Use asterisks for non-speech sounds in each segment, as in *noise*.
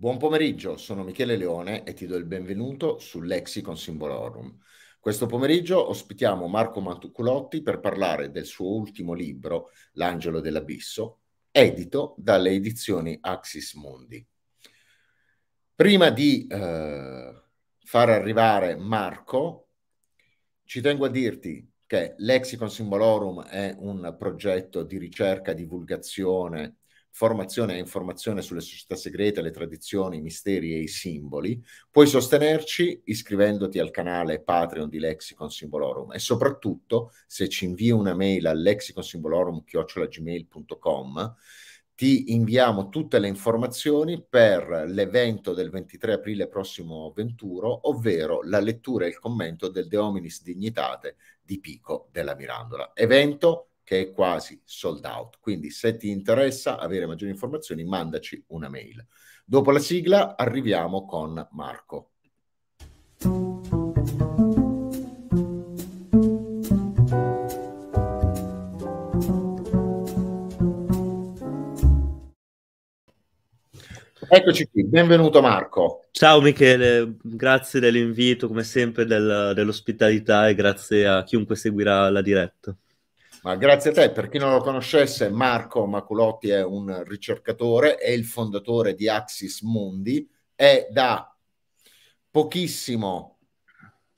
Buon pomeriggio, sono Michele Leone e ti do il benvenuto su Lexicon Symbolorum. Questo pomeriggio ospitiamo Marco Mantuculotti per parlare del suo ultimo libro, L'angelo dell'abisso, edito dalle edizioni Axis Mundi. Prima di eh, far arrivare Marco, ci tengo a dirti che Lexicon Symbolorum è un progetto di ricerca, divulgazione, formazione e informazione sulle società segrete, le tradizioni, i misteri e i simboli. Puoi sostenerci iscrivendoti al canale Patreon di Lexicon Simbolorum e soprattutto se ci invii una mail a lexiconsimbolorum.gmail.com ti inviamo tutte le informazioni per l'evento del 23 aprile prossimo Venturo, ovvero la lettura e il commento del De Hominis Dignitate di Pico della Mirandola. Evento che è quasi sold out. Quindi se ti interessa avere maggiori informazioni, mandaci una mail. Dopo la sigla arriviamo con Marco. Eccoci qui, benvenuto Marco. Ciao Michele, grazie dell'invito come sempre del, dell'ospitalità e grazie a chiunque seguirà la diretta. Ma grazie a te, per chi non lo conoscesse, Marco Maculotti è un ricercatore, e il fondatore di Axis Mundi, è da pochissimo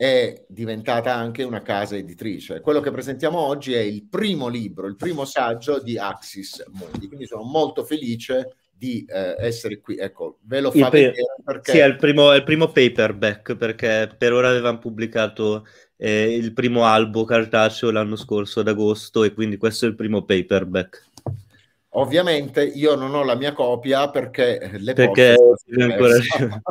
è diventata anche una casa editrice. Quello che presentiamo oggi è il primo libro, il primo saggio di Axis Mundi, quindi sono molto felice di eh, essere qui. Ecco, ve lo fa il vedere perché... Sì, è il, primo, è il primo paperback, perché per ora avevamo pubblicato eh, il primo albo cartaceo l'anno scorso ad agosto e quindi questo è il primo paperback. Ovviamente io non ho la mia copia perché le perché ancora... *laughs*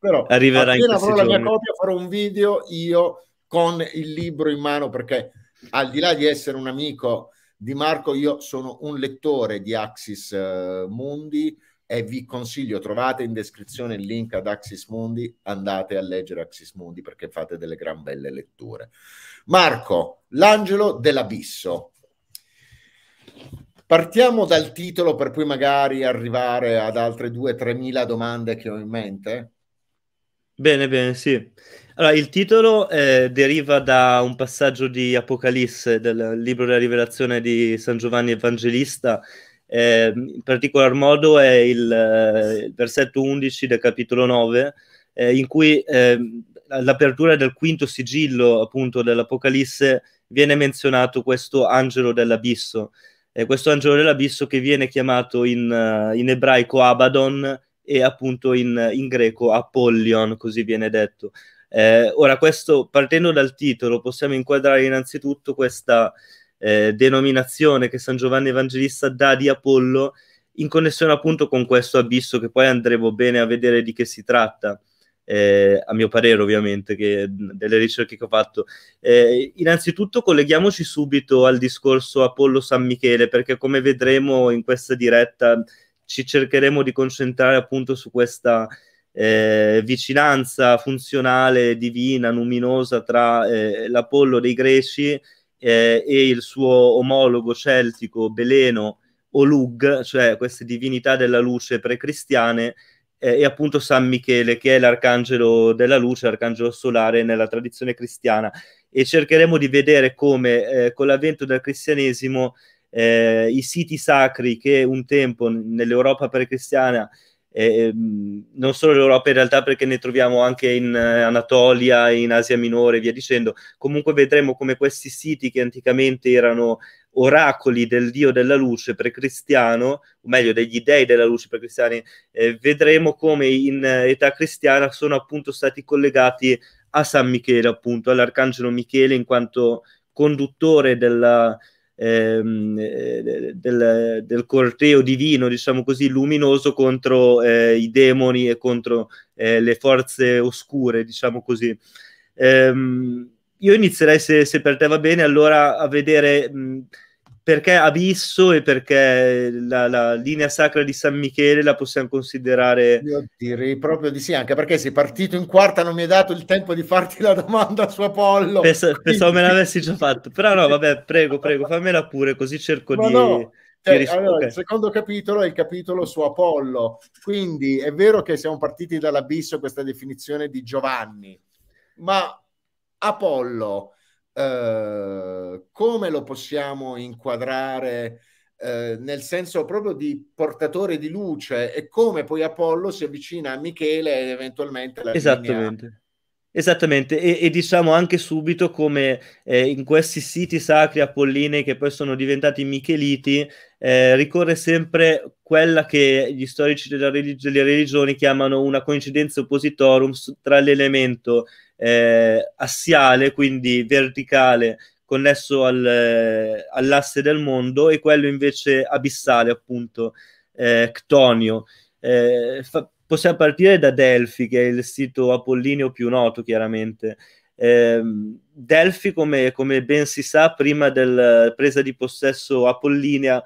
Però Arriverà appena avrò giorni. la mia copia farò un video io con il libro in mano perché al di là di essere un amico di Marco, io sono un lettore di Axis eh, Mundi e vi consiglio, trovate in descrizione il link ad Axis Mundi, andate a leggere Axis Mundi perché fate delle gran belle letture. Marco, l'angelo dell'abisso. Partiamo dal titolo per poi magari arrivare ad altre 2-3 mila domande che ho in mente. Bene, bene, sì. Allora, il titolo eh, deriva da un passaggio di Apocalisse, del libro della rivelazione di San Giovanni Evangelista. Eh, in particolar modo è il, eh, il, versetto 11 del capitolo 9, eh, in cui all'apertura ehm, del quinto sigillo appunto dell'Apocalisse viene menzionato questo angelo dell'abisso. Eh, questo angelo dell'abisso che viene chiamato in, eh, in ebraico Abaddon e appunto in, in greco Apollion, così viene detto. Eh, ora, questo, partendo dal titolo, possiamo inquadrare innanzitutto questa eh, denominazione che San Giovanni Evangelista dà di Apollo in connessione appunto con questo abisso che poi andremo bene a vedere di che si tratta. Eh, a mio parere ovviamente, che, delle ricerche che ho fatto. Eh, innanzitutto colleghiamoci subito al discorso Apollo San Michele, perché come vedremo in questa diretta ci cercheremo di concentrare appunto su questa eh, vicinanza funzionale, divina, luminosa tra eh, l'Apollo dei Greci eh, e il suo omologo celtico Beleno o Lug, cioè queste divinità della luce precristiane, eh, e appunto San Michele, che è l'arcangelo della luce, l'arcangelo solare nella tradizione cristiana. E cercheremo di vedere come eh, con l'avvento del cristianesimo eh, i siti sacri che un tempo nell'Europa precristiana eh, non solo l'Europa in realtà perché ne troviamo anche in eh, Anatolia, in Asia Minore e via dicendo, comunque vedremo come questi siti che anticamente erano oracoli del Dio della luce per cristiano, o meglio degli dei della luce per cristiani, eh, vedremo come in eh, età cristiana sono appunto stati collegati a San Michele, appunto all'arcangelo Michele in quanto conduttore della, eh, Ehm, eh, del, del, corteo divino, diciamo così, luminoso contro eh, i demoni e contro eh, le forze oscure, diciamo così. Ehm, io inizierei, se, se, per te va bene, allora a vedere... Mh, perché Abisso e perché la, la, linea sacra di San Michele la possiamo considerare. Io direi proprio di sì, anche perché sei partito in quarta, non mi hai dato il tempo di farti la domanda su Apollo. Pens- Pensavo me *laughs* l'avessi già fatto, però no, vabbè, prego, prego, fammela pure, così cerco Ma di. No. Eh, allora, okay. Il secondo capitolo è il capitolo su Apollo, quindi è vero che siamo partiti dall'abisso questa definizione di Giovanni, ma Apollo eh, come lo possiamo inquadrare eh, nel senso proprio di portatore di luce e come poi Apollo si avvicina a Michele ed eventualmente la Esattamente. Linea... Esattamente, e, e, diciamo anche subito come eh, in questi siti sacri apollinei che poi sono diventati micheliti, eh, ricorre sempre quella che gli storici della relig- delle religioni chiamano una coincidenza oppositorum tra l'elemento eh, assiale, quindi verticale, connesso al, eh, all'asse del mondo, e quello invece abissale, appunto, eh, ctonio. Eh, fa- possiamo partire da Delfi, che è il sito apollineo più noto, chiaramente. Ehm, Delfi, come, come ben si sa, prima della presa di possesso apollinea,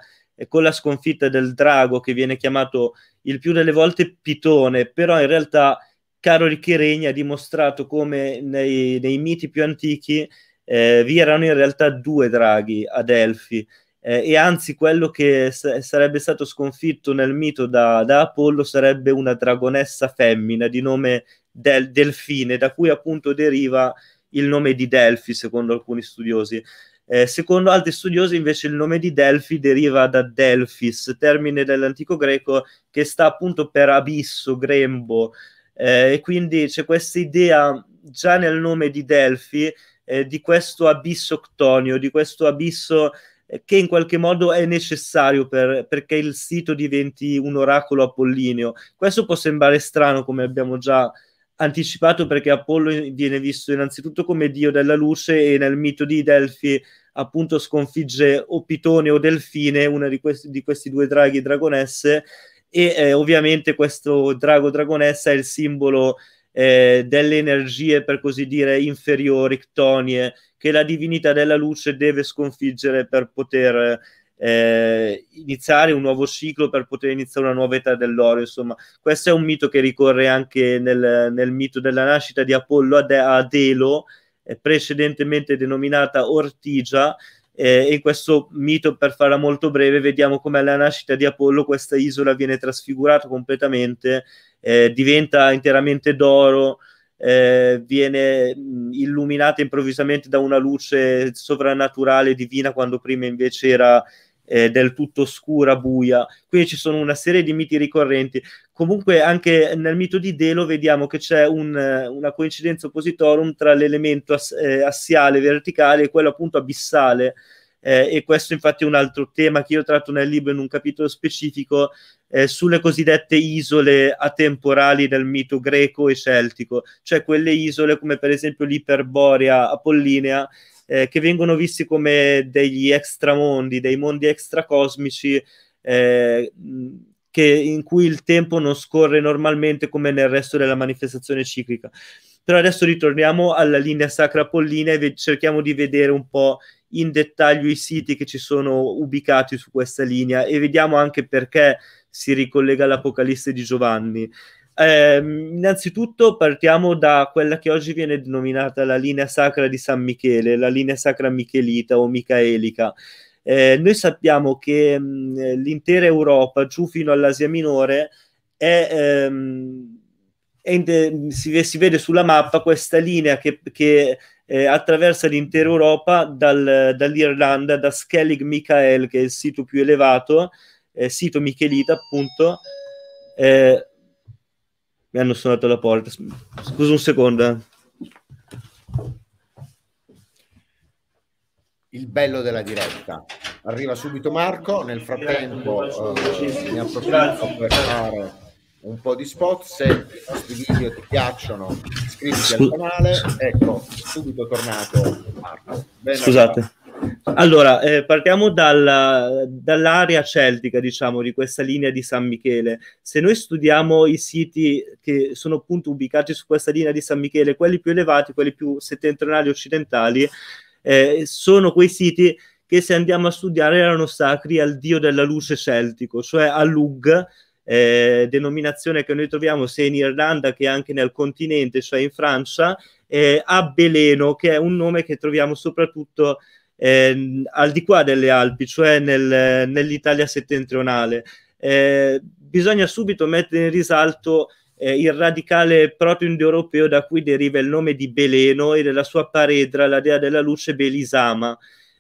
con la sconfitta del drago che viene chiamato il più delle volte Pitone, però in realtà Caro Ricchi Regni ha dimostrato come nei, nei miti più antichi eh, vi erano in realtà due draghi a Delfi, eh, e anzi quello che s- sarebbe stato sconfitto nel mito da, da, Apollo sarebbe una dragonessa femmina di nome Del- Delfine, da cui appunto deriva il nome di Delfi, secondo alcuni studiosi. Eh, secondo altri studiosi invece il nome di Delfi deriva da Delfis, termine dell'antico greco che sta appunto per abisso, grembo, eh, e quindi c'è questa idea già nel nome di Delphi eh, di questo abisso octonio, di questo abisso eh, che in qualche modo è necessario per, perché il sito diventi un oracolo apollineo. Questo può sembrare strano, come abbiamo già anticipato, perché Apollo viene visto innanzitutto come dio della luce e nel mito di Delfi appunto sconfigge o Pitone o Delfine, una di questi, di questi due draghi e dragonesse, e eh, ovviamente questo drago dragonessa è il simbolo eh, delle energie per così dire inferiori, ctonie, che la divinità della luce deve sconfiggere per poter eh, iniziare un nuovo ciclo, per poter iniziare una nuova età dell'oro. Insomma, questo è un mito che ricorre anche nel, nel mito della nascita di Apollo ad Adelo, eh, precedentemente denominata Ortigia, eh, in questo mito, per farla molto breve, vediamo come alla nascita di Apollo questa isola viene trasfigurata completamente, eh, diventa interamente d'oro, eh, viene mm, illuminata improvvisamente da una luce sovrannaturale divina quando prima invece era eh, del tutto scura, buia. Quindi ci sono una serie di miti ricorrenti. Comunque anche nel mito di Delo vediamo che c'è un, eh, una coincidenza oppositorum tra l'elemento ass- eh, assiale verticale e quello appunto abissale. Eh, e questo infatti è un altro tema che io tratto nel libro in un capitolo specifico eh, sulle cosiddette isole atemporali del mito greco e celtico, cioè quelle isole come per esempio l'Iperborea apollinea eh, che vengono visti come degli extramondi, dei mondi extracosmici eh, che, in cui il tempo non scorre normalmente come nel resto della manifestazione ciclica. Però adesso ritorniamo alla linea sacra Pollina e ve- cerchiamo di vedere un po' in dettaglio i siti che ci sono ubicati su questa linea e vediamo anche perché si ricollega all'Apocalisse di Giovanni. Eh, innanzitutto partiamo da quella che oggi viene denominata la linea sacra di San Michele, la linea sacra michelita o micaelica. Eh, noi sappiamo che mh, mm, l'intera Europa, giù fino all'Asia Minore, è, ehm, è de- si, si, vede sulla mappa questa linea che, che eh, attraversa l'intera Europa dal, dall'Irlanda, da Skellig Michael, che è il sito più elevato, eh, sito michelita appunto. Eh, mi hanno suonato la porta. Scusa un secondo. Eh. Il bello della diretta. Arriva subito Marco, nel frattempo eh, ne approfitto per fare un po' di spot. Se questi video ti piacciono, iscriviti al canale. Ecco, subito tornato Marco. Ben Scusate. Arrivato. Allora, eh, partiamo dalla, dall'area celtica, diciamo, di questa linea di San Michele. Se noi studiamo i siti che sono appunto ubicati su questa linea di San Michele, quelli più elevati, quelli più settentrionali occidentali, eh, sono quei siti che se andiamo a studiare erano sacri al dio della luce celtico, cioè a Lug, eh, denominazione che noi troviamo sia in Irlanda che anche nel continente, cioè in Francia, eh, a Beleno, che è un nome che troviamo soprattutto eh, al di qua delle Alpi, cioè nel, nell'Italia settentrionale. Eh, bisogna subito mettere in risalto eh, il radicale proprio indoeuropeo da cui deriva il nome di Beleno e della sua paredra, la dea della luce Belisama,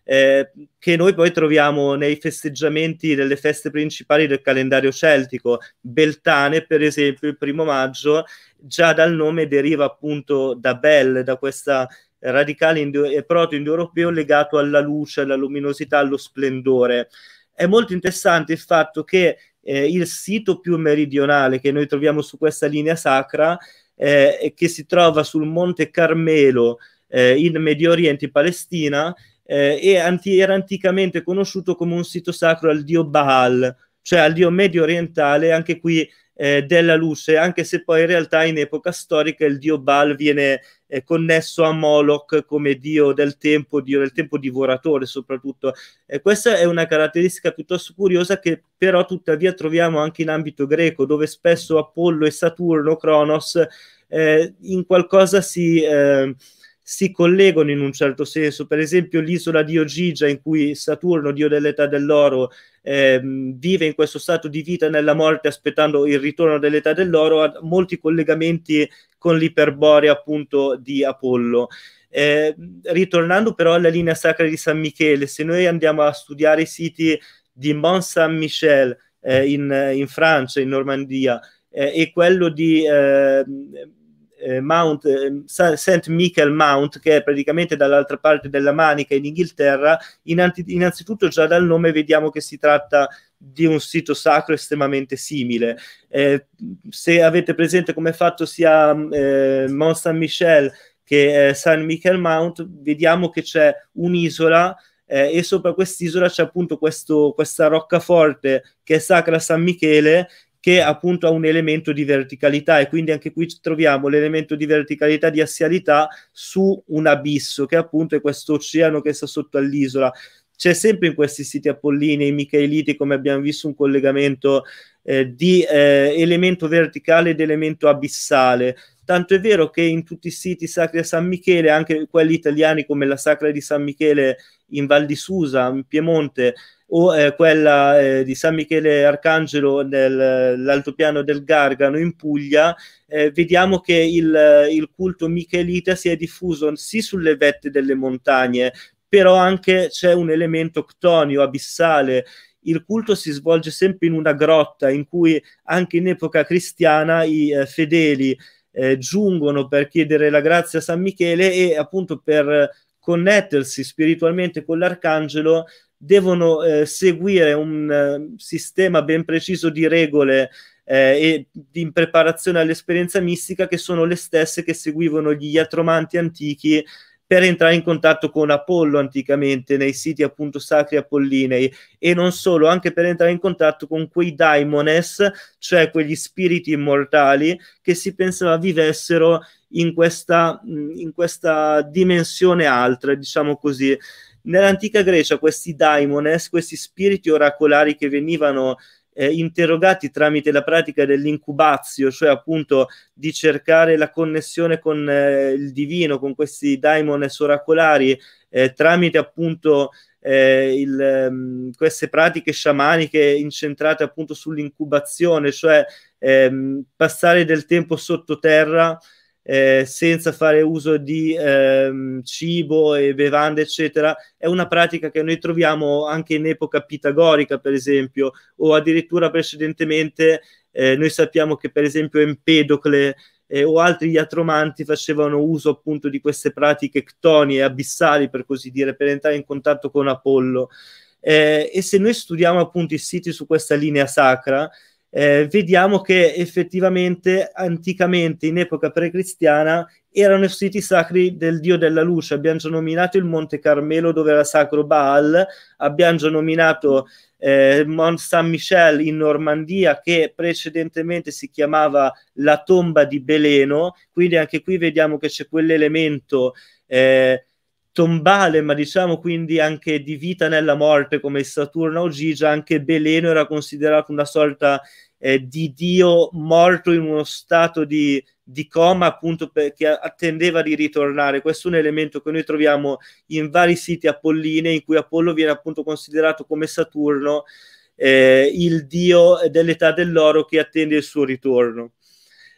eh, che noi poi troviamo nei festeggiamenti delle feste principali del calendario celtico. Beltane, per esempio, il primo maggio, già dal nome deriva appunto da Bel, da questa radicale indo- e eh, proto-indoeuropeo legato alla luce, alla luminosità, allo splendore. È molto interessante il fatto che eh, il sito più meridionale che noi troviamo su questa linea sacra, eh, che si trova sul Monte Carmelo eh, in Medio Oriente, in Palestina, eh, anti- era anticamente conosciuto come un sito sacro al dio Baal, cioè al dio medio orientale, anche qui eh, della luce, anche se poi in realtà in epoca storica il dio Baal viene eh, connesso a Moloch come dio del tempo, dio del tempo divoratore soprattutto. Eh, questa è una caratteristica piuttosto curiosa che però tuttavia troviamo anche in ambito greco, dove spesso Apollo e Saturno, Cronos, eh, in qualcosa si ehm, si collegano in un certo senso. Per esempio, l'isola di Ogigia, in cui Saturno, dio dell'età dell'oro, ehm, vive in questo stato di vita nella morte aspettando il ritorno dell'età dell'oro, ha molti collegamenti con l'iperborea appunto di Apollo. Eh, ritornando però alla linea sacra di San Michele, se noi andiamo a studiare i siti di Mont Saint-Michel eh, in, in, Francia, in Normandia, eh, e quello di ehm, eh, Mount, eh, St. Michael Mount, che è praticamente dall'altra parte della Manica in Inghilterra, Innanzi, innanzitutto già dal nome vediamo che si tratta di un sito sacro estremamente simile. Eh, se avete presente come è fatto sia eh, Mont Saint-Michel che eh, San Michael Mount, vediamo che c'è un'isola eh, e sopra quest'isola c'è appunto questo, questa roccaforte che è sacra San Michele che appunto ha un elemento di verticalità e quindi anche qui troviamo l'elemento di verticalità, di assialità su un abisso che appunto è questo oceano che sta sotto all'isola. C'è sempre in questi siti appollini e micaeliti, come abbiamo visto, un collegamento eh, di eh, elemento verticale ed elemento abissale Tanto è vero che in tutti i siti sacri a San Michele, anche quelli italiani come la Sacra di San Michele in Val di Susa, in Piemonte, o eh, quella eh, di San Michele Arcangelo nell'altopiano del Gargano in Puglia, eh, vediamo che il, il culto michelita si è diffuso sì sulle vette delle montagne, però anche c'è un elemento ctonio, abissale. Il culto si svolge sempre in una grotta in cui anche in epoca cristiana i eh, fedeli eh, giungono per chiedere la grazia a San Michele e appunto per connettersi spiritualmente con l'arcangelo devono eh, seguire un uh, sistema ben preciso di regole eh, e in preparazione all'esperienza mistica che sono le stesse che seguivano gli atromanti antichi per entrare in contatto con Apollo anticamente nei siti appunto sacri apollinei e non solo, anche per entrare in contatto con quei daimones, cioè quegli spiriti immortali che si pensava vivessero in questa, in questa dimensione altra, diciamo così. Nell'antica Grecia questi daimones, questi spiriti oracolari che venivano eh, interrogati tramite la pratica dell'incubazio, cioè appunto di cercare la connessione con eh, il divino, con questi daimon oracolari, eh, tramite appunto eh, il, um, queste pratiche sciamaniche incentrate appunto sull'incubazione, cioè ehm, passare del tempo sottoterra eh, senza fare uso di ehm, cibo e bevande, eccetera, è una pratica che noi troviamo anche in epoca pitagorica, per esempio, o addirittura precedentemente eh, noi sappiamo che, per esempio, Empedocle eh, o altri iatromanti facevano uso appunto di queste pratiche ctonie, abissali, per così dire, per entrare in contatto con Apollo. Eh, e se noi studiamo appunto i siti su questa linea sacra, eh, vediamo che effettivamente anticamente, in epoca precristiana, erano i siti sacri del dio della luce. Abbiamo già nominato il Monte Carmelo dove era sacro Baal, abbiamo già nominato eh, Mont Saint-Michel in Normandia che precedentemente si chiamava la tomba di Beleno, quindi anche qui vediamo che c'è quell'elemento eh, tombale, ma diciamo quindi anche di vita nella morte, come Saturno o Gigia, anche Beleno era considerato una sorta eh, di dio morto in uno stato di, di coma, appunto perché attendeva di ritornare. Questo è un elemento che noi troviamo in vari siti apolline, in cui Apollo viene appunto considerato come Saturno, eh, il dio dell'età dell'oro che attende il suo ritorno.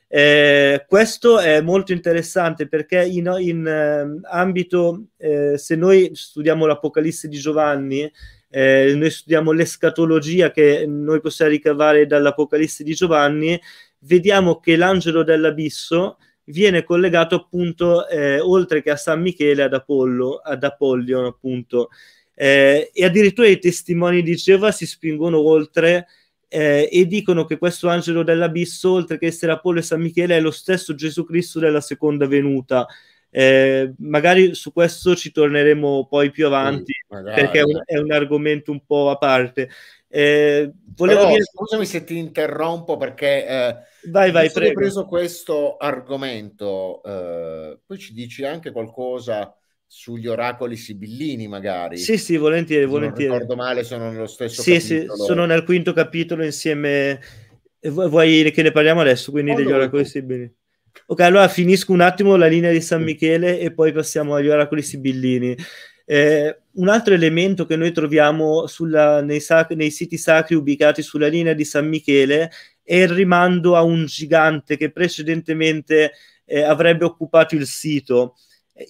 Eh, questo è molto interessante perché in, in eh, ambito, eh, se noi studiamo l'Apocalisse di Giovanni, eh, noi studiamo l'escatologia che noi possiamo ricavare dall'Apocalisse di Giovanni, vediamo che l'angelo dell'abisso viene collegato appunto, eh, oltre che a San Michele, ad Apollo, ad Apollion appunto. Eh, e addirittura i testimoni di Geova si spingono oltre eh, e dicono che questo angelo dell'abisso, oltre che essere Apollo e San Michele, è lo stesso Gesù Cristo della seconda venuta. Eh, magari su questo ci torneremo poi più avanti, mm, perché è un, è un, argomento un po' a parte. Eh, volevo Però, dire... Scusami se ti interrompo perché eh, vai, vai, prego. preso questo argomento, eh, poi ci dici anche qualcosa sugli oracoli sibillini magari. Sì, sì, volentieri, Se volentieri. Non ricordo male, sono nello stesso sì, capitolo. Sì, sono nel quinto capitolo insieme... Vuoi che ne parliamo adesso, quindi, oh, degli oracoli tu. sibillini? Ok, allora finisco un attimo la linea di San Michele e poi passiamo agli oracoli sibillini. Eh, un altro elemento che noi troviamo sulla, nei, sac- nei siti sacri ubicati sulla linea di San Michele è il rimando a un gigante che precedentemente eh, avrebbe occupato il sito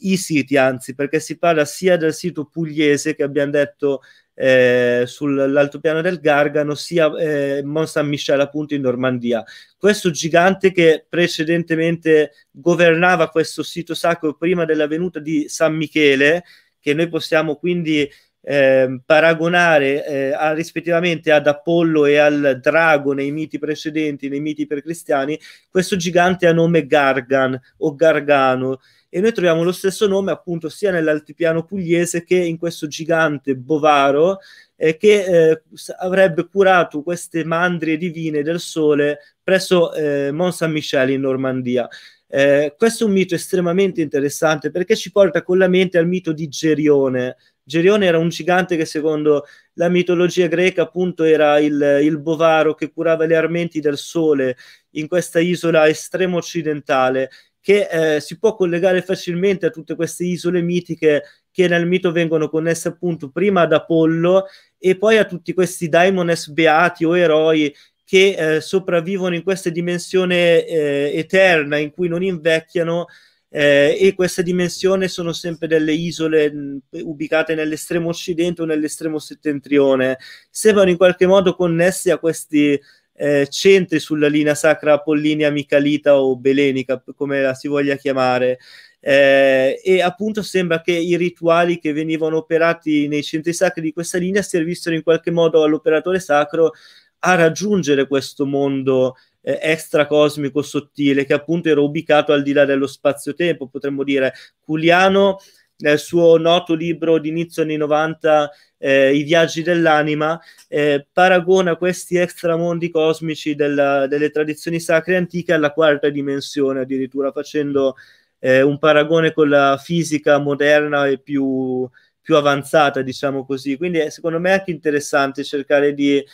i siti, anzi, perché si parla sia del sito pugliese che abbiamo detto eh, sull'altopiano del Gargano, sia eh, Mont Saint Michel, appunto in Normandia. Questo gigante che precedentemente governava questo sito sacro prima della venuta di San Michele, che noi possiamo quindi Ehm, paragonare eh, a, rispettivamente ad Apollo e al drago nei miti precedenti, nei miti per cristiani, questo gigante a nome Gargan o Gargano. E noi troviamo lo stesso nome appunto sia nell'altipiano pugliese che in questo gigante bovaro eh, che eh, avrebbe curato queste mandrie divine del sole presso eh, Mont Saint-Michel in Normandia. Eh, questo è un mito estremamente interessante perché ci porta con la mente al mito di Gerione, Gerione era un gigante che secondo la mitologia greca appunto era il, il bovaro che curava le armenti del sole in questa isola estremo occidentale che eh, si può collegare facilmente a tutte queste isole mitiche che nel mito vengono connesse appunto prima ad Apollo e poi a tutti questi daimones beati o eroi che eh, sopravvivono in questa dimensione eh, eterna in cui non invecchiano eh, e questa dimensione sono sempre delle isole mh, mm, ubicate nell'estremo occidente o nell'estremo settentrione, sembrano in qualche modo connessi a questi eh, centri sulla linea sacra apollinea, micalita o belenica, come la si voglia chiamare. Eh, e appunto sembra che i rituali che venivano operati nei centri sacri di questa linea servissero in qualche modo all'operatore sacro a raggiungere questo mondo eh, extracosmico sottile che appunto era ubicato al di là dello spazio-tempo, potremmo dire Culiano nel suo noto libro di inizio anni 90 eh, I viaggi dell'anima eh, paragona questi extramondi cosmici della, delle tradizioni sacre antiche alla quarta dimensione addirittura facendo eh, un paragone con la fisica moderna e più, più avanzata diciamo così quindi eh, secondo me è anche interessante cercare di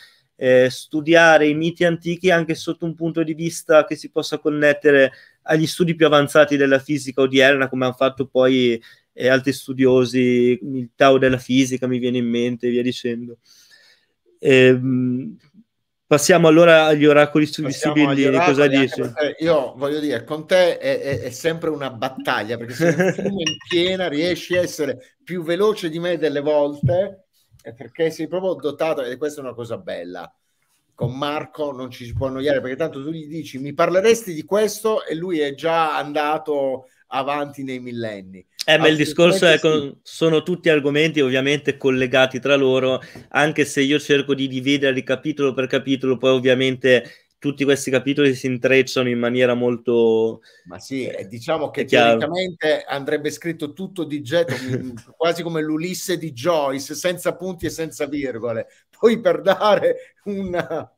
eh, studiare i miti antichi anche sotto un punto di vista che si possa connettere agli studi più avanzati della fisica odierna, come hanno fatto poi eh, altri studiosi, il Tao della fisica mi viene in mente, e via dicendo. Ehm, passiamo allora agli oracoli sibillini, cosa dici? Io voglio dire, con te è, è, è sempre una battaglia, perché se il fiume in piena riesci a essere più veloce di me delle volte perché sei proprio dotato, e questa è una cosa bella, con Marco non ci si può annoiare, perché tanto tu gli dici mi parleresti di questo e lui è già andato avanti nei millenni. Eh, ma il discorso è con, sono tutti argomenti ovviamente collegati tra loro, anche se io cerco di dividerli capitolo per capitolo, poi ovviamente tutti questi capitoli si intrecciano in maniera molto... Ma sì, eh, diciamo che teoricamente andrebbe scritto tutto di getto, mm, *laughs* quasi come l'Ulisse di Joyce, senza punti e senza virgole. Poi per dare una,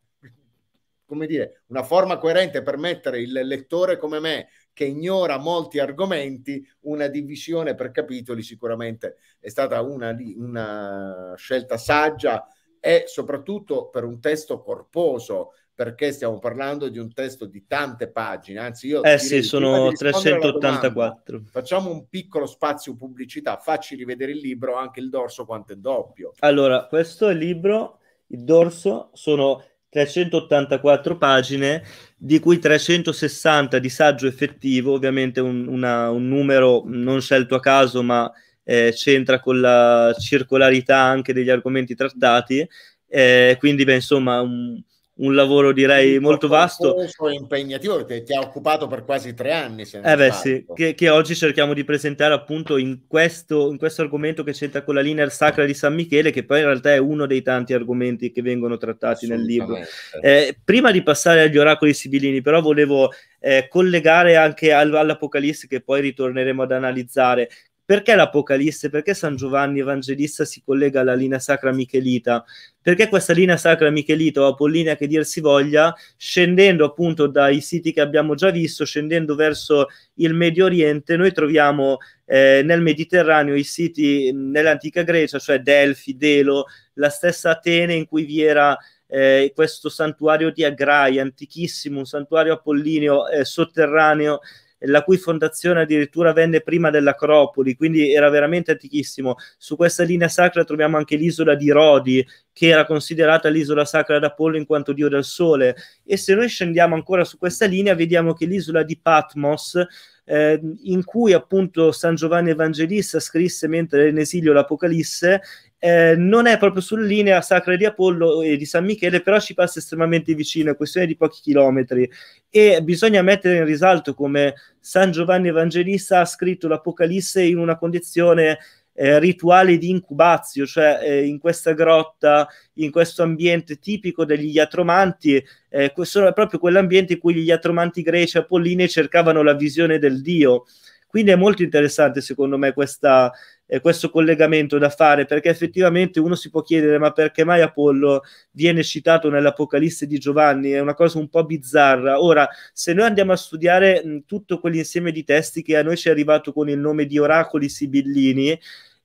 come dire, una forma coerente per mettere il lettore come me, che ignora molti argomenti, una divisione per capitoli sicuramente è stata una, una scelta saggia e soprattutto per un testo corposo perché stiamo parlando di un testo di tante pagine, anzi io... Eh sì, sono 384. Domanda, facciamo un piccolo spazio pubblicità, facci rivedere il libro, anche il dorso quanto è doppio. Allora, questo è il libro, il dorso, sono 384 pagine, di cui 360 di saggio effettivo, ovviamente un, una, un numero non scelto a caso, ma eh, c'entra con la circolarità anche degli argomenti trattati, eh, quindi beh, insomma... Un, un lavoro direi molto vasto. impegnativo perché ti ha occupato per quasi tre anni. Se eh beh, sì, che, che, oggi cerchiamo di presentare appunto in questo, in questo argomento che c'entra con la linea sacra di San Michele, che poi in realtà è uno dei tanti argomenti che vengono trattati nel libro. Eh, prima di passare agli oracoli sibilini, però volevo eh, collegare anche all'Apocalisse che poi ritorneremo ad analizzare. Perché l'Apocalisse? Perché San Giovanni Evangelista si collega alla linea sacra michelita? Perché questa linea sacra michelita o apollinea che dir si voglia, scendendo appunto dai siti che abbiamo già visto, scendendo verso il Medio Oriente, noi troviamo eh, nel Mediterraneo i siti nell'antica Grecia, cioè Delfi, Delo, la stessa Atene in cui vi era eh, questo santuario di Agrai, antichissimo, un santuario apollineo eh, sotterraneo la cui fondazione addirittura venne prima dell'Acropoli, quindi era veramente antichissimo. Su questa linea sacra troviamo anche l'isola di Rodi, che era considerata l'isola sacra d'Apollo in quanto dio del sole. E se noi scendiamo ancora su questa linea, vediamo che l'isola di Patmos, eh, in cui appunto San Giovanni Evangelista scrisse mentre era in esilio l'Apocalisse, eh, non è proprio sulla linea sacra di Apollo e di San Michele, però ci passa estremamente vicino, è questione di pochi chilometri. E bisogna mettere in risalto come San Giovanni Evangelista ha scritto l'Apocalisse in una condizione eh, rituale di incubazio, cioè eh, in questa grotta, in questo ambiente tipico degli iatromanti, eh, questo è proprio quell'ambiente in cui gli iatromanti greci apollinei cercavano la visione del Dio. Quindi è molto interessante, secondo me, questa, eh, questo collegamento da fare perché effettivamente uno si può chiedere ma perché mai Apollo viene citato nell'Apocalisse di Giovanni? È una cosa un po' bizzarra. Ora, se noi andiamo a studiare mh, tutto quell'insieme di testi che a noi ci è arrivato con il nome di oracoli sibillini,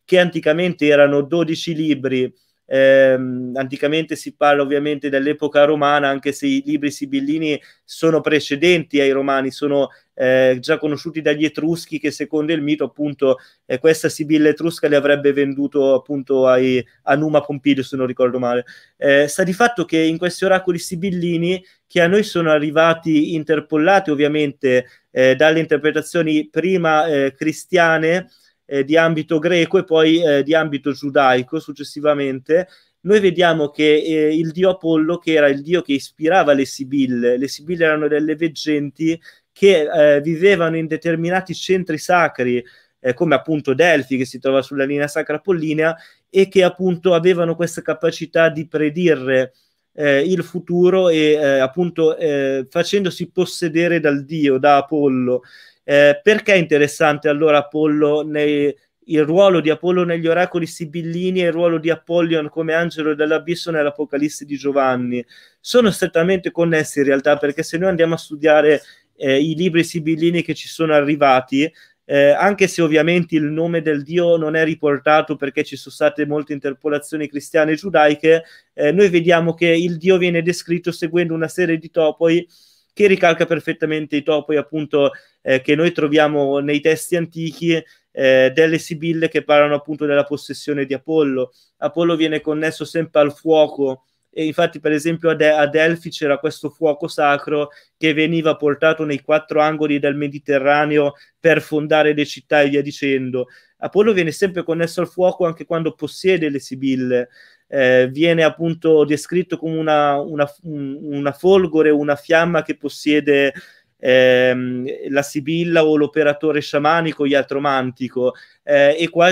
che anticamente erano 12 libri, Ehm, anticamente si parla ovviamente dell'epoca romana, anche se i libri sibillini sono precedenti ai romani, sono eh, già conosciuti dagli etruschi che secondo il mito appunto eh, questa Sibilla etrusca li avrebbe venduto appunto ai, a Numa Pompilio se non ricordo male. Eh, sta di fatto che in questi oracoli sibillini che a noi sono arrivati interpollati ovviamente eh, dalle interpretazioni prima eh, cristiane eh, di ambito greco e poi eh, di ambito giudaico successivamente, noi vediamo che eh, il dio Apollo, che era il dio che ispirava le sibille, le sibille erano delle veggenti che eh, vivevano in determinati centri sacri, eh, come appunto Delfi, che si trova sulla linea sacra apollinea, e che appunto avevano questa capacità di predire eh, il futuro e eh, appunto eh, facendosi possedere dal dio, da Apollo. Eh, perché è interessante allora Apollo nei, il ruolo di Apollo negli oracoli sibillini e il ruolo di Apollion come angelo dell'abisso nell'Apocalisse di Giovanni sono strettamente connessi in realtà perché se noi andiamo a studiare eh, i libri sibillini che ci sono arrivati eh, anche se ovviamente il nome del Dio non è riportato perché ci sono state molte interpolazioni cristiane e giudaiche, eh, noi vediamo che il Dio viene descritto seguendo una serie di topoi che ricalca perfettamente i topi appunto eh, che noi troviamo nei testi antichi eh, delle sibille che parlano appunto della possessione di Apollo. Apollo viene connesso sempre al fuoco e infatti per esempio a, De- a Delfi c'era questo fuoco sacro che veniva portato nei quattro angoli del Mediterraneo per fondare le città e via dicendo. Apollo viene sempre connesso al fuoco anche quando possiede le sibille eh, viene appunto descritto come una, una, una, folgore, una fiamma che possiede ehm, la sibilla o l'operatore sciamanico iatromantico eh, e qua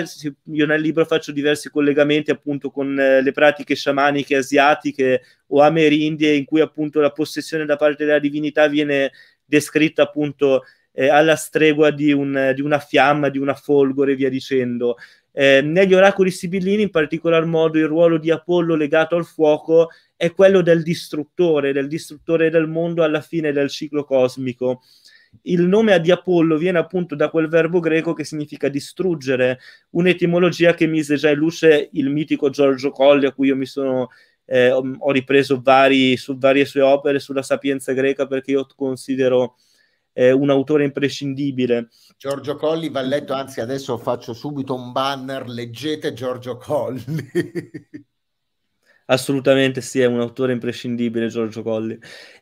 io nel libro faccio diversi collegamenti appunto con eh, le pratiche sciamaniche asiatiche o amerindie in cui appunto la possessione da parte della divinità viene descritta appunto eh, alla stregua di, un, di, una fiamma, di una folgore e via dicendo. Eh, negli oracoli sibillini, in particolar modo, il ruolo di Apollo legato al fuoco è quello del distruttore, del distruttore del mondo alla fine del ciclo cosmico. Il nome di Apollo viene appunto da quel verbo greco che significa distruggere, un'etimologia che mise già in luce il mitico Giorgio Colli, a cui io mi sono eh, ho ripreso vari, su varie sue opere sulla sapienza greca perché io considero eh, un autore imprescindibile. Giorgio Colli va letto, anzi adesso faccio subito un banner, leggete Giorgio Colli. *laughs* Assolutamente sì, è un autore imprescindibile Giorgio Colli.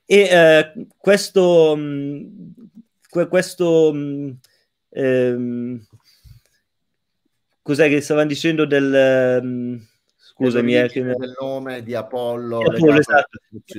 E eh, questo, mh, mm, questo mh, mm, ehm, cos'è che stavano dicendo del... Mh, mm, Scusami, è eh, che... del nome di Apollo. Apollo esatto.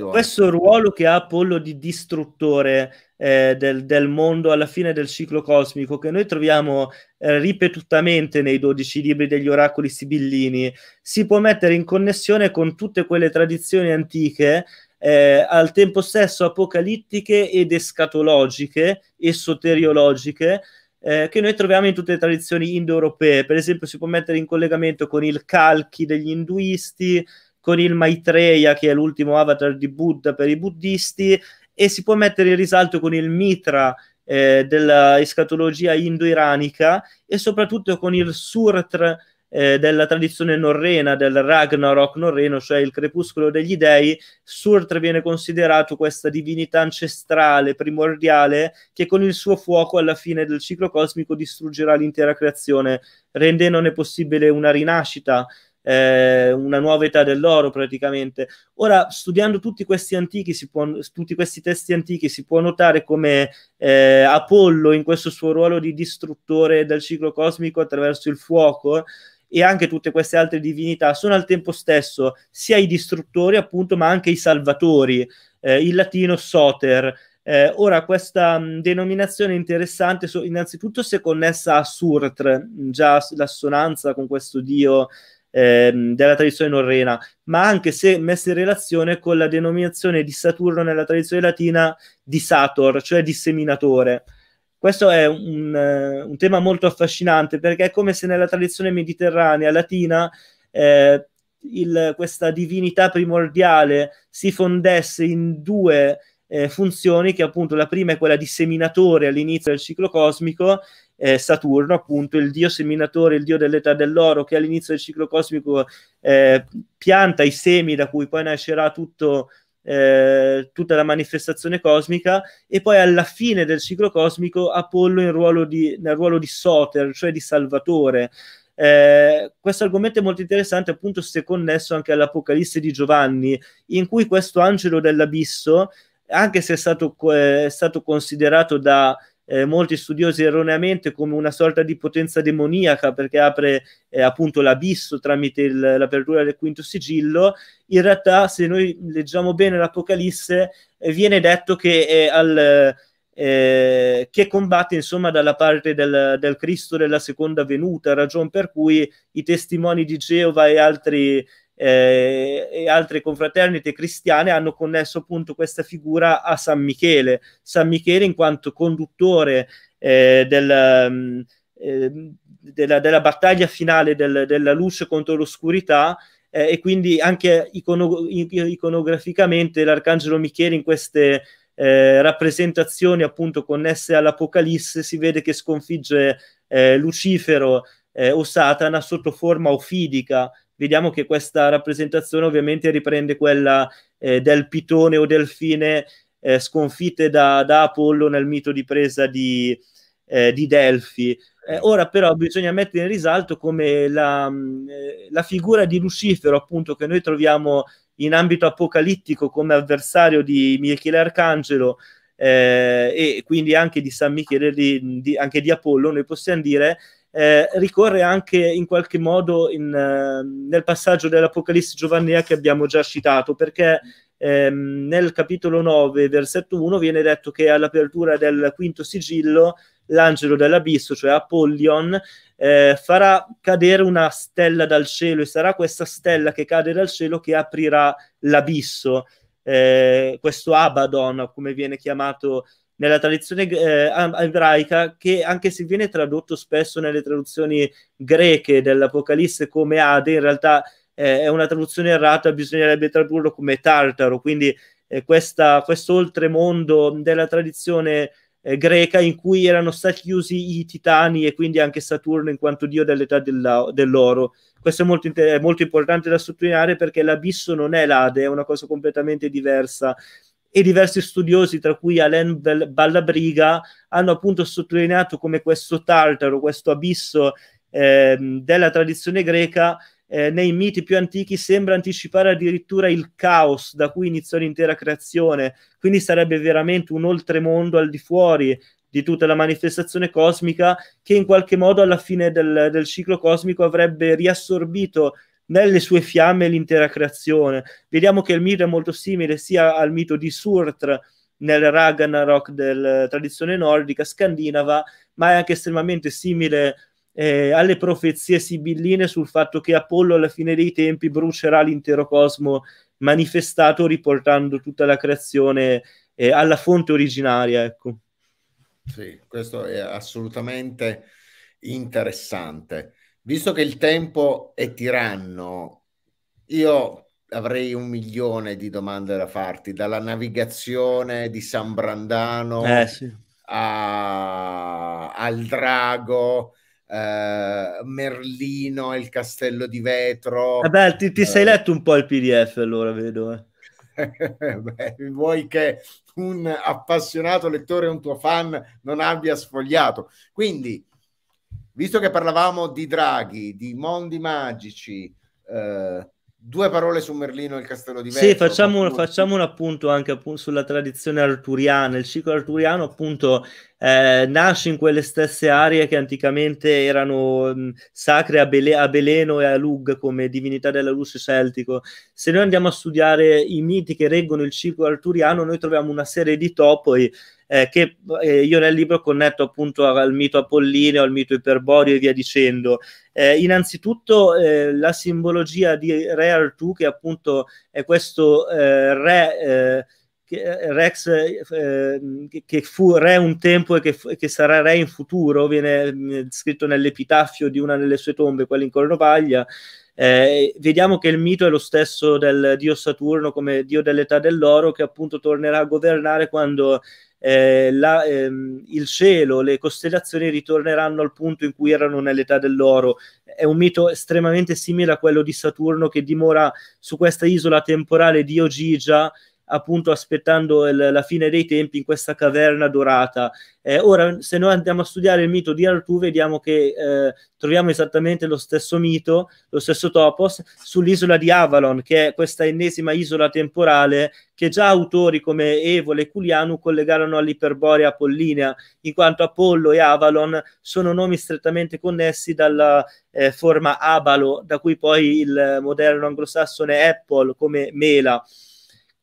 Questo ruolo che ha Apollo di distruttore eh, del, del, mondo alla fine del ciclo cosmico, che noi troviamo eh, ripetutamente nei 12 libri degli oracoli sibillini, si può mettere in connessione con tutte quelle tradizioni antiche eh, al tempo stesso apocalittiche ed escatologiche, esoteriologiche, eh, che noi troviamo in tutte le tradizioni indoeuropee. Per esempio, si può mettere in collegamento con il Kalki degli induisti, con il Maitreya, che è l'ultimo avatar di Buddha per i buddisti, e si può mettere in risalto con il Mitra eh, della escatologia indo-iranica e soprattutto con il Surtra eh, della tradizione norrena, del Ragnarok norreno, cioè il crepuscolo degli dei, Surtr viene considerato questa divinità ancestrale, primordiale, che con il suo fuoco alla fine del ciclo cosmico distruggerà l'intera creazione, rendendone possibile una rinascita eh, una nuova età dell'oro praticamente. Ora, studiando tutti questi, antichi, si può, tutti questi testi antichi, si può notare come eh, Apollo, in questo suo ruolo di distruttore del ciclo cosmico attraverso il fuoco, e anche tutte queste altre divinità sono al tempo stesso sia i distruttori, appunto, ma anche i salvatori, eh, il latino soter. Eh, ora, questa mh, mm, denominazione interessante, so, innanzitutto se connessa a Surtr, mm, già l'assonanza con questo dio ehm, della tradizione norrena, ma anche se messa in relazione con la denominazione di Saturno nella tradizione latina di Sator, cioè disseminatore. Questo è un, eh, un, tema molto affascinante perché è come se nella tradizione mediterranea latina eh, il, questa divinità primordiale si fondesse in due eh, funzioni che appunto la prima è quella di seminatore all'inizio del ciclo cosmico eh, Saturno appunto il dio seminatore il dio dell'età dell'oro che all'inizio del ciclo cosmico eh, pianta i semi da cui poi nascerà tutto eh, tutta la manifestazione cosmica e poi alla fine del ciclo cosmico Apollo in ruolo di, nel ruolo di Soter, cioè di salvatore. Eh, questo argomento è molto interessante appunto se connesso anche all'Apocalisse di Giovanni, in cui questo angelo dell'abisso, anche se è stato, eh, è stato considerato da eh, molti studiosi erroneamente come una sorta di potenza demoniaca perché apre eh, appunto l'abisso tramite il, l'apertura del quinto sigillo, in realtà se noi leggiamo bene l'Apocalisse eh, viene detto che, al, eh, che combatte insomma dalla parte del, del Cristo della seconda venuta, ragion per cui i testimoni di Geova e altri eh, e altre confraternite cristiane hanno connesso appunto questa figura a San Michele. San Michele in quanto conduttore eh, del, eh, della, della, battaglia finale del, della luce contro l'oscurità eh, e quindi anche icono- iconograficamente l'Arcangelo Michele in queste eh, rappresentazioni appunto connesse all'Apocalisse si vede che sconfigge eh, Lucifero o Satana sotto forma ofidica vediamo che questa rappresentazione ovviamente riprende quella eh, del pitone o delfine eh, sconfitte da, da, Apollo nel mito di presa di, eh, di Delfi. Eh, eh. ora però bisogna mettere in risalto come la, mm, eh, la figura di Lucifero, appunto, che noi troviamo in ambito apocalittico come avversario di Michele Arcangelo, eh, e quindi anche di San Michele, di, di, anche di Apollo, noi possiamo dire eh, ricorre anche in qualche modo in, eh, nel passaggio dell'Apocalisse Giovannea che abbiamo già citato, perché ehm, nel capitolo 9, versetto 1, viene detto che all'apertura del quinto sigillo l'angelo dell'abisso, cioè Apollion, eh, farà cadere una stella dal cielo e sarà questa stella che cade dal cielo che aprirà l'abisso. Eh, questo Abaddon, come viene chiamato nella tradizione eh, ebraica che anche se viene tradotto spesso nelle traduzioni greche dell'Apocalisse come Ade, in realtà eh, è una traduzione errata, bisognerebbe tradurlo come Tartaro, quindi eh, questo oltremondo della tradizione eh, greca in cui erano stati chiusi i titani e quindi anche Saturno in quanto dio dell'età della, dell'oro. Questo è molto, inter- molto importante da sottolineare perché l'abisso non è l'Ade, è una cosa completamente diversa e diversi studiosi, tra cui Alain Ballabriga, hanno appunto sottolineato come questo tartaro, questo abisso eh, della tradizione greca eh, nei miti più antichi sembra anticipare addirittura il caos da cui iniziò l'intera creazione, quindi sarebbe veramente un oltremondo al di fuori di tutta la manifestazione cosmica che in qualche modo alla fine del, del ciclo cosmico avrebbe riassorbito nelle sue fiamme l'intera creazione. Vediamo che il mito è molto simile sia al mito di Surtr nel Ragnarok della eh, tradizione nordica scandinava, ma è anche estremamente simile eh, alle profezie sibilline sul fatto che Apollo alla fine dei tempi brucerà l'intero cosmo manifestato riportando tutta la creazione eh, alla fonte originaria. Ecco. Sì, questo è assolutamente interessante visto che il tempo è tiranno, io avrei un milione di domande da farti, dalla navigazione di San Brandano eh, sì. a, al drago. Eh, Merlino e il castello di vetro. Vabbè, eh ti, ti sei eh. letto un po' il PDF allora, vedo. Eh. *laughs* Beh, vuoi che un appassionato lettore, un tuo fan, non abbia sfogliato. Quindi, visto che parlavamo di Draghi, di mondi magici, eh, due parole su Merlino e il Castello di Vetro. Sì, facciamo, facciamo un appunto anche appunto sulla tradizione arturiana, il ciclo arturiano appunto eh, nasce in quelle stesse aree che anticamente erano mh, sacre a, Bele- a, Beleno e a Lug come divinità della luce celtico. Se noi andiamo a studiare i miti che reggono il ciclo arturiano, noi troviamo una serie di topoi eh, che eh, io nel libro connetto appunto al mito apollineo, al mito iperborio e via dicendo. Eh, innanzitutto eh, la simbologia di Re Artù, che appunto è questo eh, re eh, che eh, Rex eh, ehm, che fu re un tempo e che, che, sarà re in futuro viene eh, scritto nell'epitafio di una delle sue tombe, quella in Cornovaglia eh, vediamo che il mito è lo stesso del dio Saturno come dio dell'età dell'oro che appunto tornerà a governare quando eh, la, ehm, il cielo, le costellazioni ritorneranno al punto in cui erano nell'età dell'oro. È un mito estremamente simile a quello di Saturno che dimora su questa isola temporale di Ogigia appunto aspettando il, la fine dei tempi in questa caverna dorata. Eh, ora, se noi andiamo a studiare il mito di Artù, vediamo che eh, troviamo esattamente lo stesso mito, lo stesso topos, sull'isola di Avalon, che è questa ennesima isola temporale che già autori come Evole e Culiano collegarono all'iperborea apollinea, in quanto Apollo e Avalon sono nomi strettamente connessi dalla eh, forma abalo, da cui poi il eh, moderno anglosassone Apple come mela.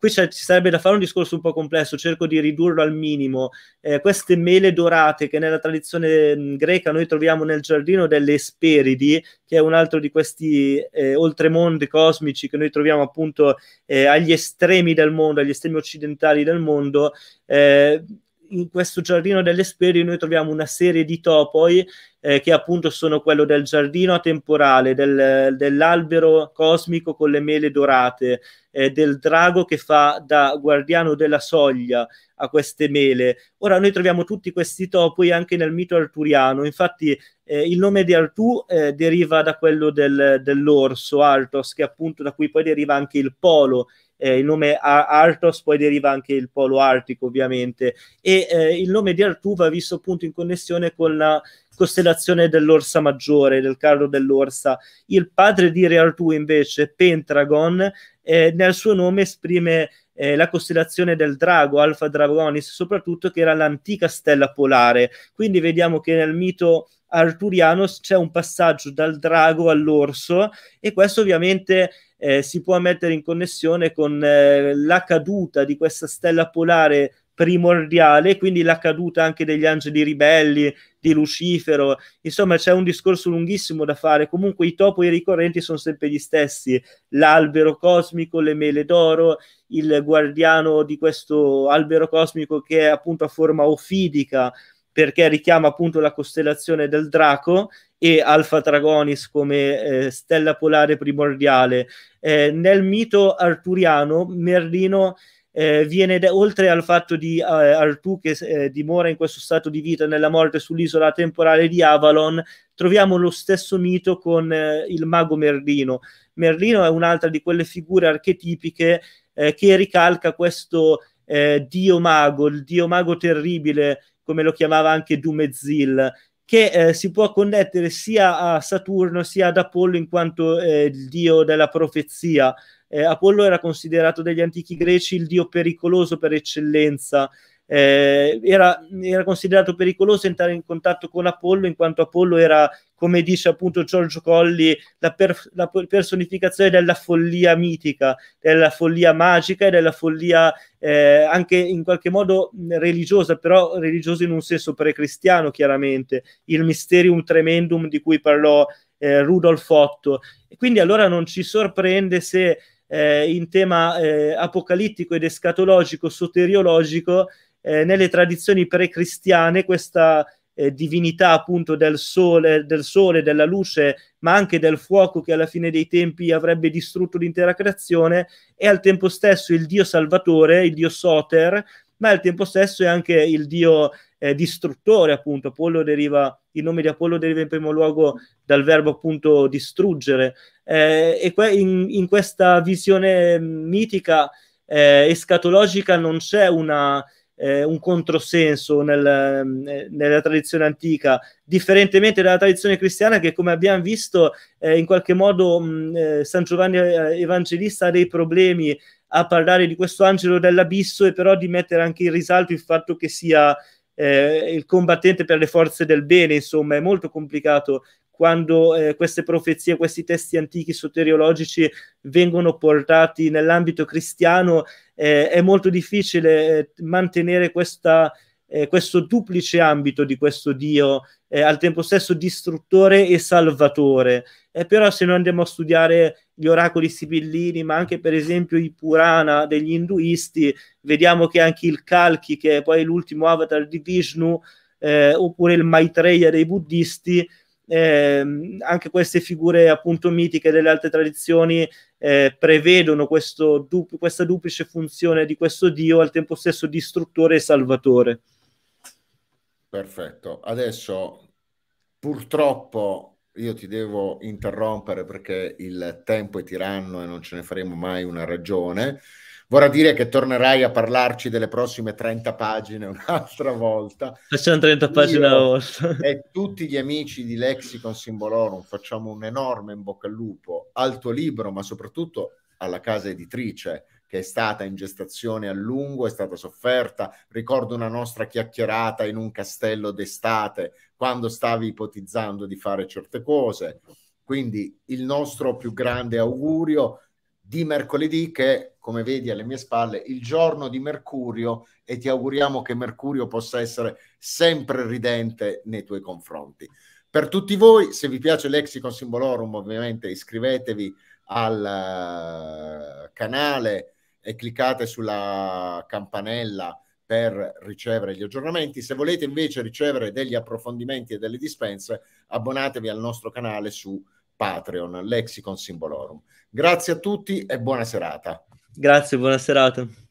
Qui ci sarebbe da fare un discorso un po' complesso, cerco di ridurlo al minimo. Eh, queste mele dorate che nella tradizione mm, greca noi troviamo nel giardino delle Esperidi, che è un altro di questi eh, oltremondi cosmici che noi troviamo appunto eh, agli estremi del mondo, agli estremi occidentali del mondo, eh, in questo giardino delle Esperidi noi troviamo una serie di topoi eh, che appunto sono quello del giardino atemporale, del, dell'albero cosmico con le mele dorate, eh, del drago che fa da guardiano della soglia a queste mele. Ora noi troviamo tutti questi topi anche nel mito arturiano, infatti eh, il nome di Artù eh, deriva da quello del, dell'orso Artos, che appunto da cui poi deriva anche il polo. Eh, il nome Artos poi deriva anche il polo artico, ovviamente. E eh, il nome di Artù va visto appunto in connessione con la costellazione dell'Orsa Maggiore, del carro dell'Orsa. Il padre di Realtù invece, Pentragon, eh, nel suo nome esprime eh, la costellazione del drago, Alfa Dragonis, soprattutto che era l'antica stella polare. Quindi vediamo che nel mito arturiano c'è un passaggio dal drago all'orso e questo ovviamente eh, si può mettere in connessione con eh, la caduta di questa stella polare primordiale, quindi la caduta anche degli angeli ribelli, di Lucifero, insomma c'è un discorso lunghissimo da fare, comunque i topi ricorrenti sono sempre gli stessi, l'albero cosmico, le mele d'oro, il guardiano di questo albero cosmico che è appunto a forma ofidica, perché richiama appunto la costellazione del draco e Alfa Dragonis come eh, stella polare primordiale. Eh, nel mito arturiano Merlino eh, viene de- oltre al fatto di eh, Artù che eh, dimora in questo stato di vita nella morte sull'isola temporale di Avalon, troviamo lo stesso mito con eh, il mago Merlino. Merlino è un'altra di quelle figure archetipiche eh, che ricalca questo eh, dio mago, il dio mago terribile, come lo chiamava anche Dumezil, che eh, si può connettere sia a Saturno sia ad Apollo in quanto eh, il dio della profezia. Eh, Apollo era considerato dagli antichi greci il dio pericoloso per eccellenza. Eh, era, era, considerato pericoloso entrare in contatto con Apollo in quanto Apollo era, come dice appunto Giorgio Colli, la, per, la personificazione della follia mitica, della follia magica e della follia eh, anche in qualche modo religiosa, però religiosa in un senso precristiano chiaramente, il mysterium tremendum di cui parlò eh, Rudolf Otto. E quindi allora non ci sorprende se eh, in tema eh, apocalittico ed escatologico, soteriologico, eh, nelle tradizioni pre-cristiane, questa eh, divinità appunto del sole, del sole, della luce, ma anche del fuoco che alla fine dei tempi avrebbe distrutto l'intera creazione, è al tempo stesso il Dio Salvatore, il Dio Soter, ma al tempo stesso è anche il Dio eh, distruttore, appunto. Apollo deriva, il nome di Apollo deriva in primo luogo dal verbo appunto distruggere. Eh, e que- in, in, questa visione mitica eh, escatologica non c'è una, eh, un controsenso nel, eh, nella tradizione antica, differentemente dalla tradizione cristiana che, come abbiamo visto, eh, in qualche modo mh, San Giovanni Evangelista ha dei problemi a parlare di questo angelo dell'abisso e però di mettere anche in risalto il fatto che sia eh, il combattente per le forze del bene, insomma, è molto complicato quando eh, queste profezie, questi testi antichi soteriologici vengono portati nell'ambito cristiano, eh, è molto difficile eh, mantenere questa, eh, questo duplice ambito di questo Dio, eh, al tempo stesso distruttore e salvatore. Eh, però se noi andiamo a studiare gli oracoli sibillini, ma anche per esempio i Purana degli induisti, vediamo che anche il Kalki, che è poi l'ultimo avatar di Vishnu, eh, oppure il Maitreya dei buddisti, eh, anche queste figure appunto mitiche delle altre tradizioni eh, prevedono du- questa duplice funzione di questo Dio al tempo stesso distruttore e salvatore. Perfetto. Adesso purtroppo io ti devo interrompere perché il tempo è tiranno e non ce ne faremo mai una ragione. Vorrà dire che tornerai a parlarci delle prossime 30 pagine *laughs* un'altra volta. Facciamo 30 pagine alla volta. E tutti gli amici di Lexicon Simbolorum facciamo un enorme in bocca al lupo al tuo libro, ma soprattutto alla casa editrice che è stata in gestazione a lungo, è stata sofferta. Ricordo una nostra chiacchierata in un castello d'estate quando stavi ipotizzando di fare certe cose. Quindi il nostro più grande augurio di mercoledì che, come vedi alle mie spalle, il giorno di Mercurio e ti auguriamo che Mercurio possa essere sempre ridente nei tuoi confronti. Per tutti voi, se vi piace Lexicon Simbolorum, ovviamente iscrivetevi al eh, canale e cliccate sulla campanella per ricevere gli aggiornamenti. Se volete invece ricevere degli approfondimenti e delle dispense, abbonatevi al nostro canale su Patreon, Lexicon Simbolorum. Grazie a tutti e buona serata. Grazie, buona serata.